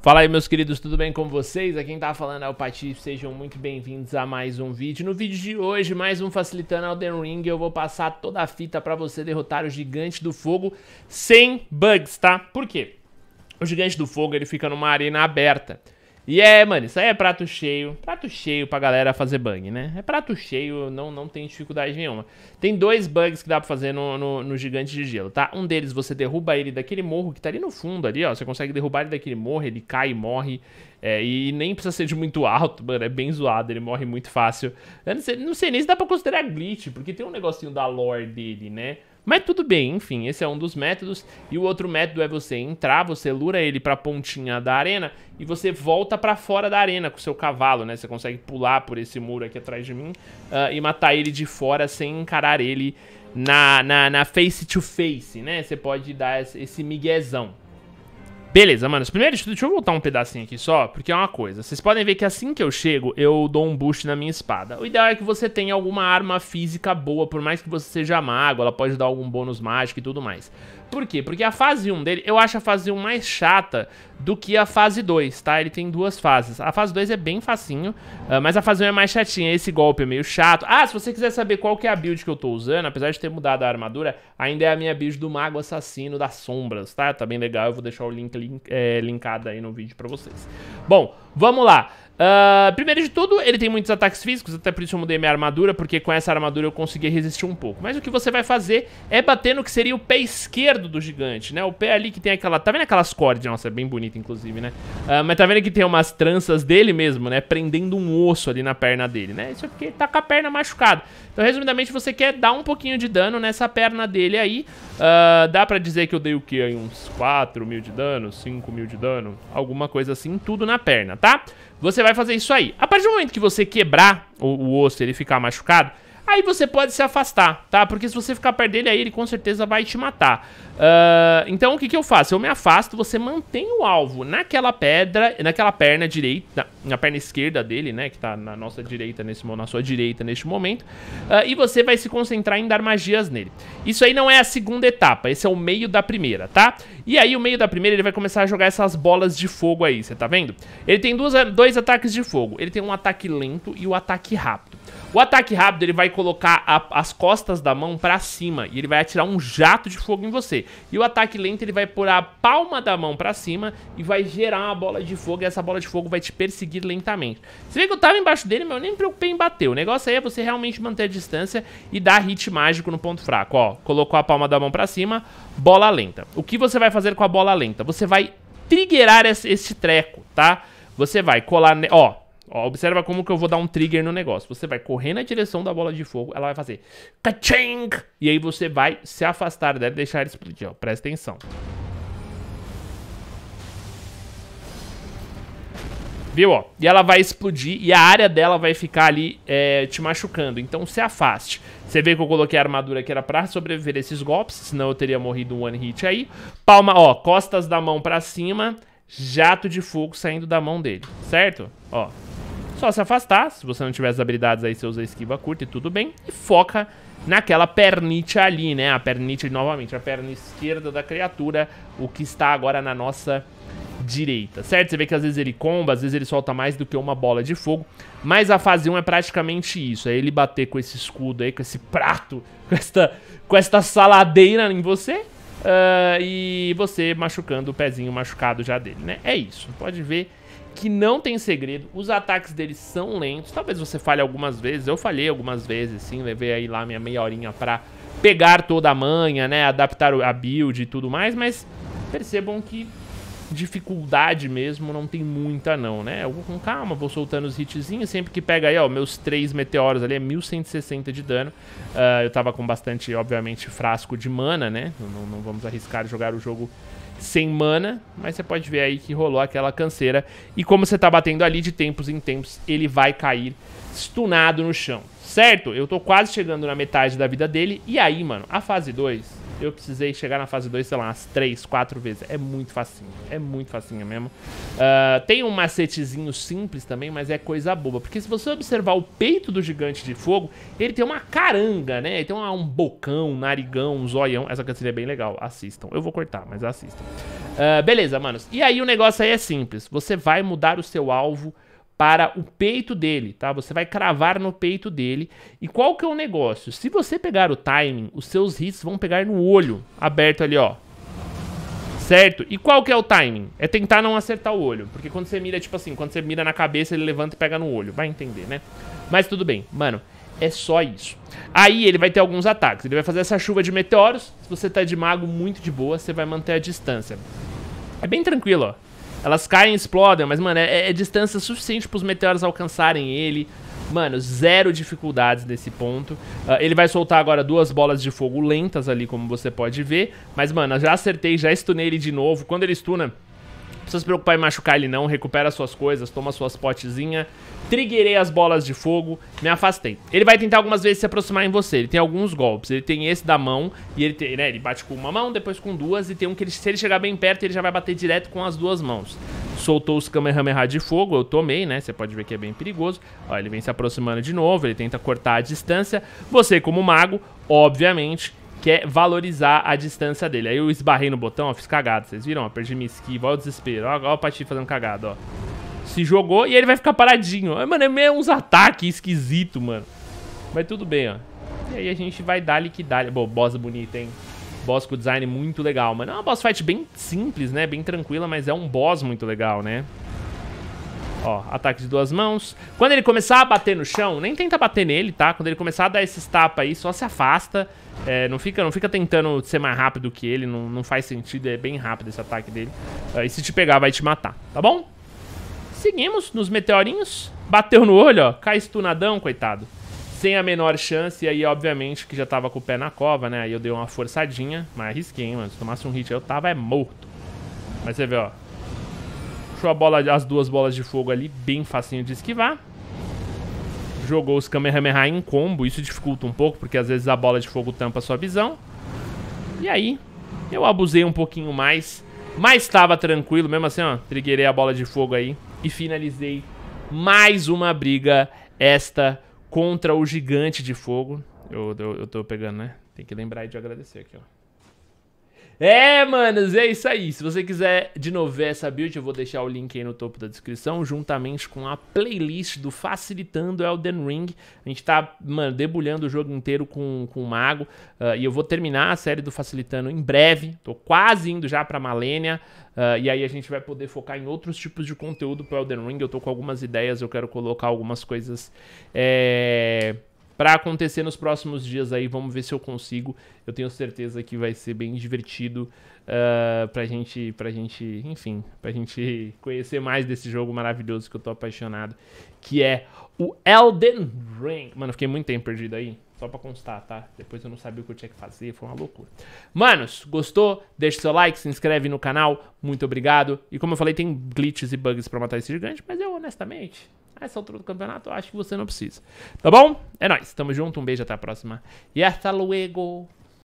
Fala aí meus queridos, tudo bem com vocês? Aqui quem tá falando é o Pati, sejam muito bem-vindos a mais um vídeo. No vídeo de hoje, mais um Facilitando Elden Ring, eu vou passar toda a fita para você derrotar o Gigante do Fogo sem bugs, tá? Por quê? O Gigante do Fogo, ele fica numa arena aberta. E é, mano, isso aí é prato cheio. Prato cheio pra galera fazer bug, né? É prato cheio, não, não tem dificuldade nenhuma. Tem dois bugs que dá pra fazer no, no, no gigante de gelo, tá? Um deles, você derruba ele daquele morro que tá ali no fundo ali, ó. Você consegue derrubar ele daquele morro, ele cai e morre. É, e nem precisa ser de muito alto, mano. É bem zoado, ele morre muito fácil. Eu não sei, não sei nem se dá pra considerar glitch, porque tem um negocinho da lore dele, né? Mas tudo bem, enfim, esse é um dos métodos. E o outro método é você entrar, você lura ele pra pontinha da arena e você volta pra fora da arena com o seu cavalo, né? Você consegue pular por esse muro aqui atrás de mim uh, e matar ele de fora sem encarar ele na, na, na face to face, né? Você pode dar esse miguezão. Beleza, mano. Primeiro, deixa eu voltar um pedacinho aqui só, porque é uma coisa. Vocês podem ver que assim que eu chego, eu dou um boost na minha espada. O ideal é que você tenha alguma arma física boa, por mais que você seja mago, ela pode dar algum bônus mágico e tudo mais. Por quê? Porque a fase 1 dele, eu acho a fase 1 mais chata do que a fase 2, tá? Ele tem duas fases. A fase 2 é bem facinho, uh, mas a fase 1 é mais chatinha. Esse golpe é meio chato. Ah, se você quiser saber qual que é a build que eu tô usando, apesar de ter mudado a armadura, ainda é a minha build do Mago Assassino das Sombras, tá? Tá bem legal, eu vou deixar o link, link é, linkado aí no vídeo pra vocês. Bom, vamos lá. Uh, primeiro de tudo, ele tem muitos ataques físicos, até por isso eu mudei minha armadura, porque com essa armadura eu consegui resistir um pouco. Mas o que você vai fazer é bater no que seria o pé esquerdo do gigante, né? O pé ali que tem aquela... Tá vendo aquelas cordas? Nossa, é bem bonito, inclusive, né? Uh, mas tá vendo que tem umas tranças dele mesmo, né? Prendendo um osso ali na perna dele, né? Isso é porque ele tá com a perna machucada. Então, resumidamente, você quer dar um pouquinho de dano nessa perna dele aí. Uh, dá pra dizer que eu dei o quê? Aí uns 4 mil de dano, 5 mil de dano, alguma coisa assim, tudo na perna, tá? Tá? você vai fazer isso aí. A partir do momento que você quebrar o, o osso e ele ficar machucado, aí você pode se afastar, tá? Porque se você ficar perto dele, aí ele com certeza vai te matar. Uh, então o que, que eu faço? Eu me afasto, você mantém o alvo naquela pedra, naquela perna direita, na perna esquerda dele, né, que está na nossa direita nesse na sua direita neste momento, uh, e você vai se concentrar em dar magias nele. Isso aí não é a segunda etapa, esse é o meio da primeira, tá? E aí o meio da primeira ele vai começar a jogar essas bolas de fogo aí, você tá vendo? Ele tem duas, dois ataques de fogo, ele tem um ataque lento e o um ataque rápido. O ataque rápido ele vai colocar a, as costas da mão para cima e ele vai atirar um jato de fogo em você. E o ataque lento ele vai pôr a palma da mão para cima e vai gerar uma bola de fogo e essa bola de fogo vai te perseguir seguir lentamente. Se vê que eu tava embaixo dele, mas eu nem me preocupei em bater. O negócio aí é você realmente manter a distância e dar hit mágico no ponto fraco. Ó, colocou a palma da mão pra cima, bola lenta. O que você vai fazer com a bola lenta? Você vai triggerar esse, esse treco, tá? Você vai colar... Ó, Ó, observa como que eu vou dar um trigger no negócio. Você vai correr na direção da bola de fogo, ela vai fazer... Kaching! E aí você vai se afastar dela e deixar explodir, ó. Presta atenção. viu? Ó, e ela vai explodir e a área dela vai ficar ali é, te machucando. Então se afaste. Você vê que eu coloquei a armadura que era pra sobreviver a esses golpes, senão eu teria morrido um one hit aí. Palma, ó, costas da mão pra cima, jato de fogo saindo da mão dele, certo? Ó, só se afastar, se você não tiver as habilidades aí, você usa esquiva curta e tudo bem. E foca naquela pernite ali, né? A pernite, novamente, a perna esquerda da criatura, o que está agora na nossa direita, certo? Você vê que às vezes ele comba, às vezes ele solta mais do que uma bola de fogo, mas a fase 1 é praticamente isso, é ele bater com esse escudo aí, com esse prato, com esta, com esta saladeira em você, uh, e você machucando o pezinho machucado já dele, né? É isso, pode ver que não tem segredo, os ataques dele são lentos, talvez você falhe algumas vezes, eu falhei algumas vezes sim, levei aí lá minha meia horinha pra pegar toda a manha, né, adaptar a build e tudo mais, mas percebam que dificuldade mesmo não tem muita não, né? Eu vou com calma, vou soltando os hitzinhos, sempre que pega aí, ó, meus três meteoros ali, é 1160 de dano. Uh, eu tava com bastante, obviamente, frasco de mana, né? Não, não vamos arriscar jogar o jogo sem mana, mas você pode ver aí que rolou aquela canseira. E como você tá batendo ali de tempos em tempos, ele vai cair stunado no chão, certo? Eu tô quase chegando na metade da vida dele, e aí, mano, a fase 2 eu precisei chegar na fase 2, sei lá, umas 3, 4 vezes. É muito facinho. É muito facinho mesmo. Uh, tem um macetezinho simples também, mas é coisa boba. Porque se você observar o peito do gigante de fogo, ele tem uma caranga, né? Ele tem uma, um bocão, um narigão, um zoião. Essa cantilha é bem legal. Assistam. Eu vou cortar, mas assistam. Uh, beleza, manos. E aí o negócio aí é simples. Você vai mudar o seu alvo para o peito dele, tá? Você vai cravar no peito dele. E qual que é o negócio? Se você pegar o timing, os seus hits vão pegar no olho, aberto ali, ó. Certo? E qual que é o timing? É tentar não acertar o olho, porque quando você mira, tipo assim, quando você mira na cabeça, ele levanta e pega no olho. Vai entender, né? Mas tudo bem. Mano, é só isso. Aí ele vai ter alguns ataques. Ele vai fazer essa chuva de meteoros. Se você tá de mago muito de boa, você vai manter a distância. É bem tranquilo, ó. Elas caem e explodem, mas, mano, é, é, é distância suficiente para os meteoros alcançarem ele. Mano, zero dificuldades nesse ponto. Uh, ele vai soltar agora duas bolas de fogo lentas ali, como você pode ver. Mas, mano, já acertei, já stunei ele de novo. Quando ele stuna precisa se preocupar em machucar ele não, recupera suas coisas, toma suas potezinhas. Triggerei as bolas de fogo, me afastei. Ele vai tentar algumas vezes se aproximar em você, ele tem alguns golpes. Ele tem esse da mão, e ele tem, né, ele bate com uma mão, depois com duas, e tem um que ele, se ele chegar bem perto, ele já vai bater direto com as duas mãos. Soltou os Kamehameha de fogo, eu tomei, né, você pode ver que é bem perigoso. Ó, ele vem se aproximando de novo, ele tenta cortar a distância. Você, como mago, obviamente, quer é valorizar a distância dele. Aí eu esbarrei no botão, ó, fiz cagado, vocês viram? Ó, perdi minha esquiva, olha o desespero. Ó, ó o Pati fazendo cagada, ó. Se jogou e ele vai ficar paradinho. Mano, é meio uns ataques esquisito, mano. Mas tudo bem, ó. E aí a gente vai dar-lhe Bom, boss bonita, hein? Boss com design muito legal, mano. É uma boss fight bem simples, né? Bem tranquila, mas é um boss muito legal, né? Ó, ataque de duas mãos. Quando ele começar a bater no chão, nem tenta bater nele, tá? Quando ele começar a dar esses tapas aí, só se afasta. É, não, fica, não fica tentando ser mais rápido que ele, não, não faz sentido, é bem rápido esse ataque dele. É, e se te pegar, vai te matar, tá bom? Seguimos nos meteorinhos. Bateu no olho, ó. Cai estunadão, coitado. Sem a menor chance, e aí, obviamente, que já tava com o pé na cova, né? Aí eu dei uma forçadinha, mas arrisquei, hein, mano. Se tomasse um hit aí, eu tava é morto. Mas você vê, ó. Puxou a bola, as duas bolas de fogo ali, bem facinho de esquivar. Jogou os Kamehameha em combo, isso dificulta um pouco, porque às vezes a bola de fogo tampa a sua visão. E aí, eu abusei um pouquinho mais, mas estava tranquilo, mesmo assim, ó, trigueirei a bola de fogo aí e finalizei mais uma briga, esta contra o gigante de fogo. Eu, eu, eu tô pegando, né? Tem que lembrar de agradecer aqui, ó. É, manos, é isso aí. Se você quiser de novo ver essa build, eu vou deixar o link aí no topo da descrição, juntamente com a playlist do Facilitando Elden Ring. A gente tá, mano, debulhando o jogo inteiro com, com o Mago. Uh, e eu vou terminar a série do Facilitando em breve. Tô quase indo já pra Malenia. Uh, e aí a gente vai poder focar em outros tipos de conteúdo pro Elden Ring. Eu tô com algumas ideias, eu quero colocar algumas coisas. É para acontecer nos próximos dias aí. Vamos ver se eu consigo. Eu tenho certeza que vai ser bem divertido uh, pra gente, pra gente, enfim, pra gente conhecer mais desse jogo maravilhoso que eu tô apaixonado, que é o Elden Ring. Mano, fiquei muito tempo perdido aí. Só pra constar, tá? Depois eu não sabia o que eu tinha que fazer, foi uma loucura. Manos, gostou? Deixa seu like, se inscreve no canal, muito obrigado. E como eu falei, tem glitches e bugs pra matar esse gigante, mas eu honestamente ah, essa altura do campeonato, acho que você não precisa. Tá bom? É nóis. Tamo junto. Um beijo. Até a próxima. E hasta luego.